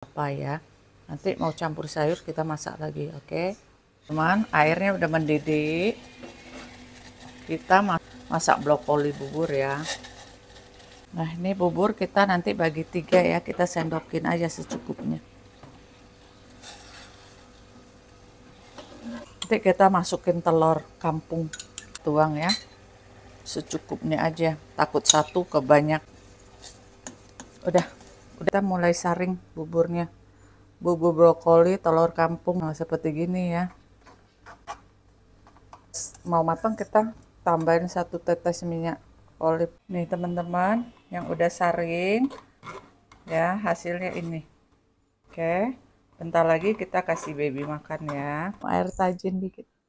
apa ya nanti mau campur sayur kita masak lagi oke okay? teman airnya udah mendidih kita masak poli bubur ya nah ini bubur kita nanti bagi tiga ya kita sendokin aja secukupnya nanti kita masukin telur kampung tuang ya secukupnya aja takut satu kebanyak udah kita mulai saring buburnya bubur brokoli telur kampung nah, seperti gini ya mau matang kita tambahin satu tetes minyak olive nih teman-teman yang udah saring ya hasilnya ini oke bentar lagi kita kasih baby makan ya air tajin dikit